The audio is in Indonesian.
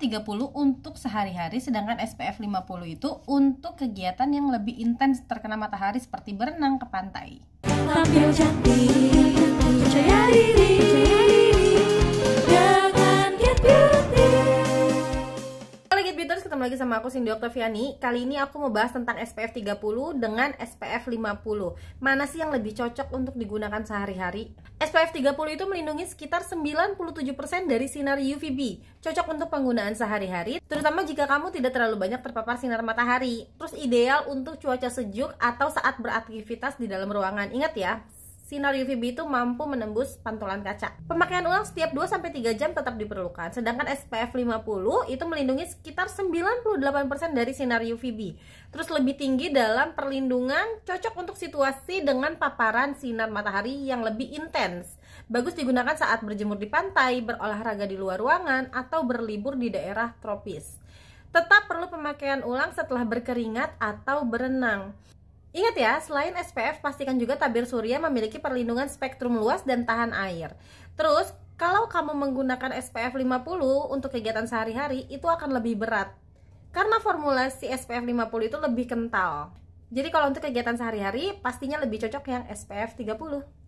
30 untuk sehari-hari sedangkan SPF 50 itu untuk kegiatan yang lebih intens terkena matahari seperti berenang ke pantai. Tampil cantik. lagi Beaters, ketemu lagi sama aku Cindy Octaviani Kali ini aku mau bahas tentang SPF 30 dengan SPF 50 Mana sih yang lebih cocok untuk digunakan sehari-hari? SPF 30 itu melindungi sekitar 97% dari sinar UVB Cocok untuk penggunaan sehari-hari, terutama jika kamu tidak terlalu banyak terpapar sinar matahari Terus ideal untuk cuaca sejuk atau saat beraktivitas di dalam ruangan Ingat ya, sinar UVB itu mampu menembus pantulan kaca. Pemakaian ulang setiap 2-3 jam tetap diperlukan, sedangkan SPF 50 itu melindungi sekitar 98% dari sinar UVB. Terus lebih tinggi dalam perlindungan, cocok untuk situasi dengan paparan sinar matahari yang lebih intens. Bagus digunakan saat berjemur di pantai, berolahraga di luar ruangan, atau berlibur di daerah tropis. Tetap perlu pemakaian ulang setelah berkeringat atau berenang. Ingat ya, selain SPF pastikan juga tabir surya memiliki perlindungan spektrum luas dan tahan air. Terus, kalau kamu menggunakan SPF 50 untuk kegiatan sehari-hari itu akan lebih berat. Karena formulasi SPF 50 itu lebih kental. Jadi kalau untuk kegiatan sehari-hari pastinya lebih cocok yang SPF 30.